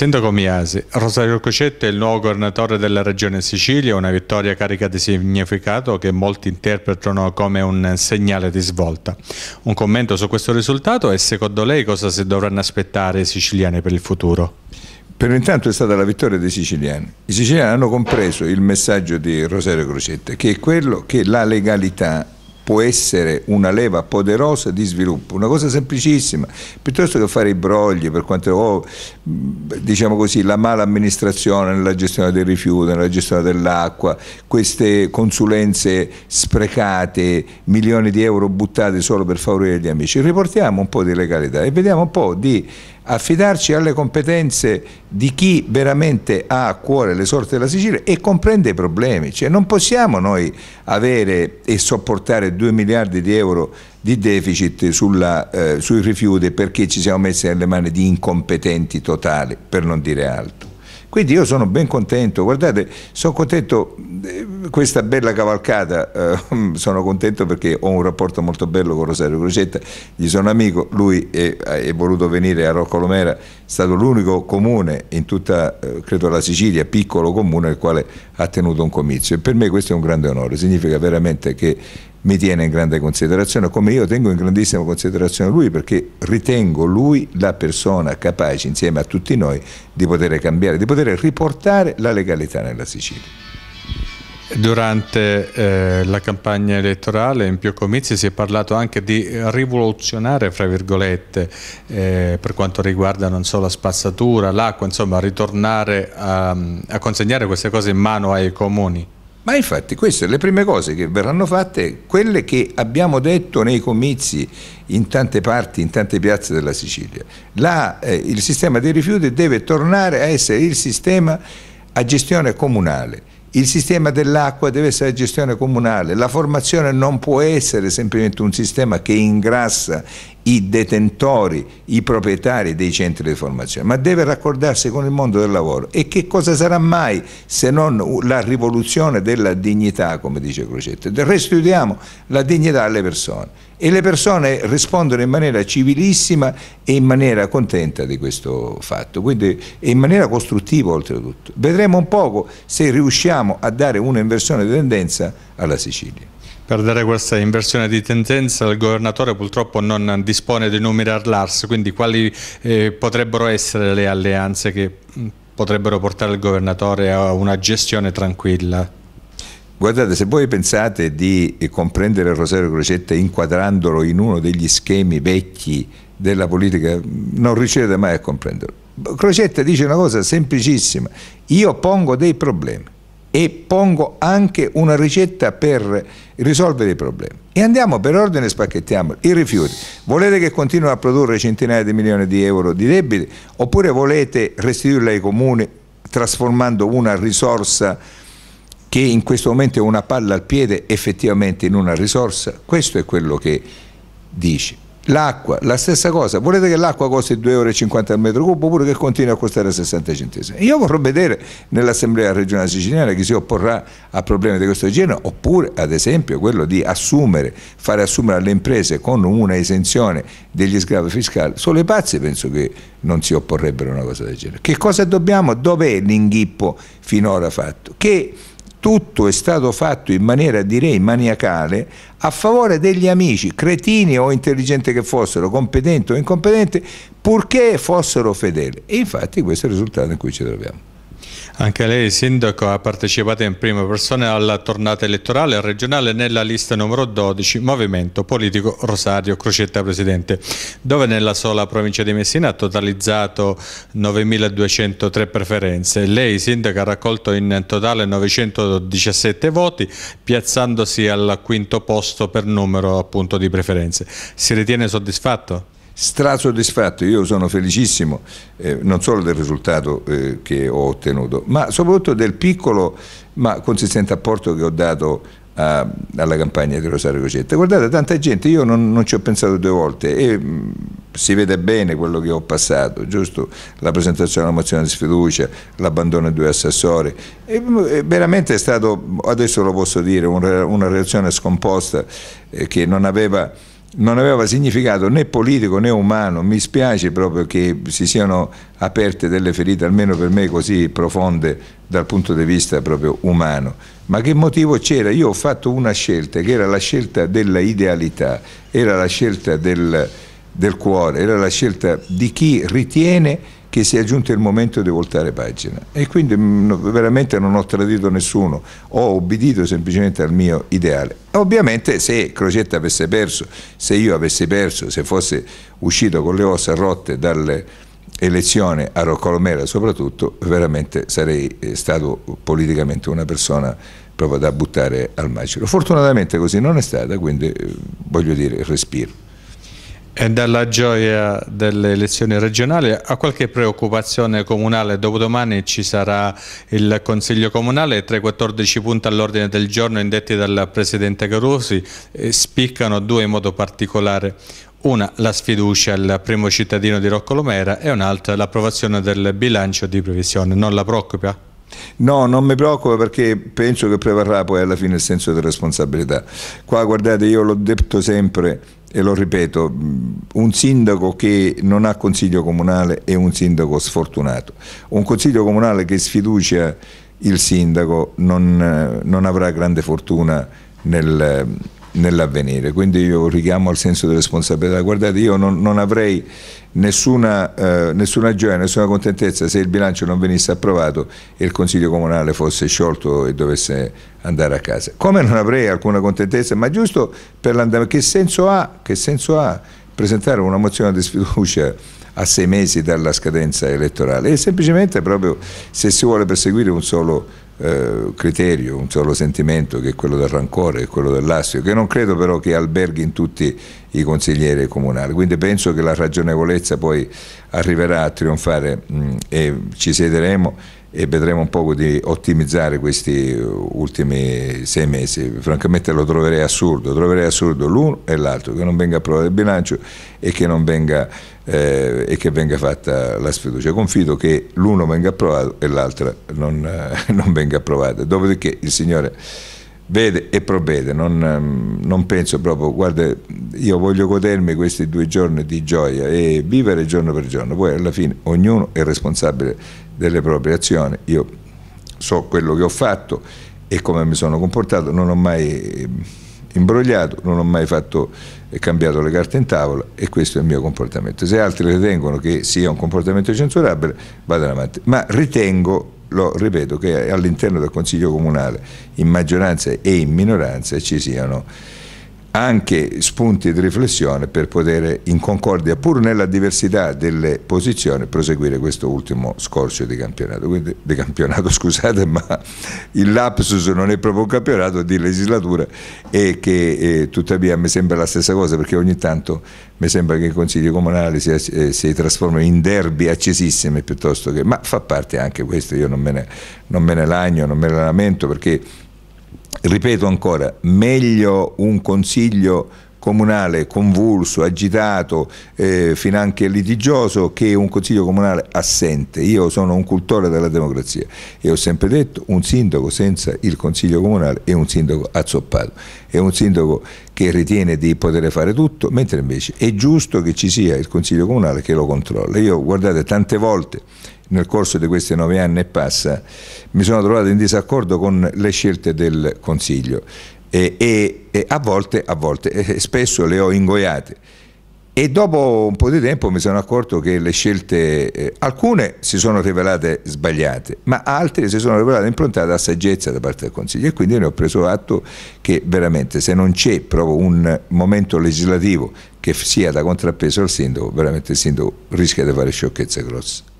Sindaco Miasi, Rosario Cocetti è il nuovo governatore della regione Sicilia, una vittoria carica di significato che molti interpretano come un segnale di svolta. Un commento su questo risultato e secondo lei cosa si dovranno aspettare i siciliani per il futuro? Per intanto è stata la vittoria dei siciliani. I siciliani hanno compreso il messaggio di Rosario Crocetta, che è quello che la legalità può essere una leva poderosa di sviluppo, una cosa semplicissima, piuttosto che fare i brogli per quanto oh, diciamo così, la mala amministrazione nella gestione dei rifiuti, nella gestione dell'acqua, queste consulenze sprecate, milioni di euro buttati solo per favorire gli amici. Riportiamo un po' di legalità e vediamo un po' di affidarci alle competenze di chi veramente ha a cuore le sorti della Sicilia e comprende i problemi, cioè non possiamo noi avere e sopportare 2 miliardi di euro di deficit sulla, eh, sui rifiuti perché ci siamo messi nelle mani di incompetenti totali, per non dire altro. Quindi io sono ben contento, guardate, sono contento, eh, questa bella cavalcata, eh, sono contento perché ho un rapporto molto bello con Rosario Crocetta, gli sono amico, lui è, è voluto venire a Roccolomera, è stato l'unico comune in tutta, eh, credo la Sicilia, piccolo comune, il quale ha tenuto un comizio e per me questo è un grande onore, significa veramente che mi tiene in grande considerazione, come io tengo in grandissima considerazione lui, perché ritengo lui la persona capace, insieme a tutti noi, di poter cambiare, di poter riportare la legalità nella Sicilia. Durante eh, la campagna elettorale in più comizi si è parlato anche di rivoluzionare, fra virgolette, eh, per quanto riguarda non solo la spazzatura, l'acqua, insomma, ritornare a, a consegnare queste cose in mano ai comuni. Ma infatti queste sono le prime cose che verranno fatte, quelle che abbiamo detto nei comizi in tante parti, in tante piazze della Sicilia. La, eh, il sistema dei rifiuti deve tornare a essere il sistema a gestione comunale. Il sistema dell'acqua deve essere a gestione comunale, la formazione non può essere semplicemente un sistema che ingrassa i detentori, i proprietari dei centri di formazione, ma deve raccordarsi con il mondo del lavoro. E che cosa sarà mai se non la rivoluzione della dignità, come dice Crocetta? Restituiamo la dignità alle persone e le persone rispondono in maniera civilissima e in maniera contenta di questo fatto, quindi in maniera costruttiva oltretutto. Vedremo un poco se riusciamo a dare un'inversione di tendenza alla Sicilia. Per dare questa inversione di tendenza il governatore purtroppo non dispone di numeri all'ARS, quindi quali eh, potrebbero essere le alleanze che mm, potrebbero portare il governatore a una gestione tranquilla? Guardate, se voi pensate di eh, comprendere Rosario Crocetta inquadrandolo in uno degli schemi vecchi della politica, mm, non riuscirete mai a comprenderlo. Crocetta dice una cosa semplicissima, io pongo dei problemi e pongo anche una ricetta per risolvere i problemi. E andiamo per ordine e spacchettiamo i rifiuti. Volete che continuino a produrre centinaia di milioni di euro di debiti oppure volete restituirli ai comuni trasformando una risorsa che in questo momento è una palla al piede effettivamente in una risorsa? Questo è quello che dice. L'acqua, la stessa cosa, volete che l'acqua costi 2,50 euro al metro cubo oppure che continui a costare 60 centesimi? Io vorrò vedere nell'Assemblea regionale siciliana chi si opporrà a problemi di questo genere oppure ad esempio quello di assumere, fare assumere alle imprese con una esenzione degli sgravi fiscali. Solo i pazzi penso che non si opporrebbero a una cosa del genere. Che cosa dobbiamo? Dov'è l'inghippo finora fatto? Che tutto è stato fatto in maniera direi maniacale a favore degli amici, cretini o intelligenti che fossero, competenti o incompetenti, purché fossero fedeli. E infatti questo è il risultato in cui ci troviamo. Anche lei, Sindaco, ha partecipato in prima persona alla tornata elettorale regionale nella lista numero 12, Movimento Politico Rosario Crocetta Presidente, dove nella sola provincia di Messina ha totalizzato 9.203 preferenze. Lei, Sindaco, ha raccolto in totale 917 voti, piazzandosi al quinto posto per numero appunto, di preferenze. Si ritiene soddisfatto? strasoddisfatto, io sono felicissimo eh, non solo del risultato eh, che ho ottenuto, ma soprattutto del piccolo ma consistente apporto che ho dato a, alla campagna di Rosario Crocetta. Guardate, tanta gente, io non, non ci ho pensato due volte e mh, mm, si vede bene quello che ho passato, giusto? La presentazione della mozione di sfiducia, l'abbandono dei due assessori, e, mh, mm, veramente è stato, adesso lo posso dire, un, una reazione scomposta eh, che non aveva non aveva significato né politico né umano, mi spiace proprio che si siano aperte delle ferite, almeno per me così profonde dal punto di vista proprio umano, ma che motivo c'era? Io ho fatto una scelta che era la scelta della idealità, era la scelta del, del cuore, era la scelta di chi ritiene che sia giunto il momento di voltare pagina e quindi mm, veramente non ho tradito nessuno, ho obbedito semplicemente al mio ideale. Ovviamente se Crocetta avesse perso, se io avessi perso, se fosse uscito con le ossa rotte dalle elezioni a Roccolomera soprattutto, veramente sarei eh, stato politicamente una persona proprio da buttare al macero. Fortunatamente così non è stata, quindi eh, voglio dire respiro. E dalla gioia delle elezioni regionali a qualche preoccupazione comunale, dopodomani ci sarà il Consiglio Comunale, tra i 14 punti all'ordine del giorno indetti dal Presidente Carusi, spiccano due in modo particolare, una la sfiducia al primo cittadino di Roccolomera e un'altra l'approvazione del bilancio di previsione, non la preoccupa? No, non mi preoccupa perché penso che prevarrà poi alla fine il senso di responsabilità. Qua guardate, io l'ho detto sempre e lo ripeto, mm, un sindaco che non ha consiglio comunale è un sindaco sfortunato. Un consiglio comunale che sfiducia il sindaco non, eh, non avrà grande fortuna nel nell'avvenire, quindi io richiamo al senso di responsabilità. Guardate, io non, non avrei nessuna, eh, nessuna, gioia, nessuna contentezza se il bilancio non venisse approvato e il Consiglio Comunale fosse sciolto e dovesse andare a casa. Come non avrei alcuna contentezza, ma giusto per l'andamento, che senso ha? Che senso ha presentare una mozione di sfiducia? a sei mesi dalla scadenza elettorale, è semplicemente proprio se si vuole perseguire un solo eh, criterio, un solo sentimento che è quello del rancore, che è quello dell'astio, che non credo però che alberghi in tutti i consiglieri comunali. Quindi penso che la ragionevolezza poi arriverà a trionfare mh, mm, e ci siederemo e vedremo un po' di ottimizzare questi uh, ultimi sei mesi. Francamente lo troverei assurdo, troverei assurdo l'uno e l'altro, che non venga approvato il bilancio e che, venga, eh, e che venga, fatta la sfiducia. Confido che l'uno venga approvato e l'altra non, eh, non, venga approvata. Dopodiché il Signore vede e provvede, non, ehm, non, penso proprio, guarda, io voglio godermi questi due giorni di gioia e vivere giorno per giorno, poi alla fine ognuno è responsabile delle proprie azioni. Io so quello che ho fatto e come mi sono comportato, non ho mai eh, imbrogliato, non ho mai fatto, eh, cambiato le carte in tavola e questo è il mio comportamento. Se altri ritengono che sia un comportamento censurabile, vadano avanti. Ma ritengo, lo ripeto, che all'interno del Consiglio Comunale, in maggioranza e in minoranza, ci siano anche spunti di riflessione per poter in concordia pur nella diversità delle posizioni proseguire questo ultimo scorcio di campionato, Quindi, di campionato scusate ma il lapsus non è proprio un campionato di legislatura e che eh, tuttavia mi sembra la stessa cosa perché ogni tanto mi sembra che i consigli comunali si, eh, si trasformino in derby accesissimi piuttosto che, ma fa parte anche questo, io non me ne, non me ne lagno, non me ne lamento perché ripeto ancora, meglio un consiglio comunale convulso, agitato, eh, finanche litigioso che un consiglio comunale assente. Io sono un cultore della democrazia e ho sempre detto un sindaco senza il consiglio comunale è un sindaco azzoppato, è un sindaco che ritiene di poter fare tutto, mentre invece è giusto che ci sia il consiglio comunale che lo controlla. Io guardate tante volte nel corso di questi nove anni e passa mi sono trovato in disaccordo con le scelte del Consiglio e, e, e a volte, a volte eh, spesso le ho ingoiate. E dopo un po' di tempo mi sono accorto che le scelte, eh, alcune si sono rivelate sbagliate, ma altre si sono rivelate improntate a saggezza da parte del Consiglio. E quindi ne ho preso atto che veramente se non c'è proprio un momento legislativo che sia da contrappeso al sindaco, veramente il sindaco rischia di fare sciocchezze grosse.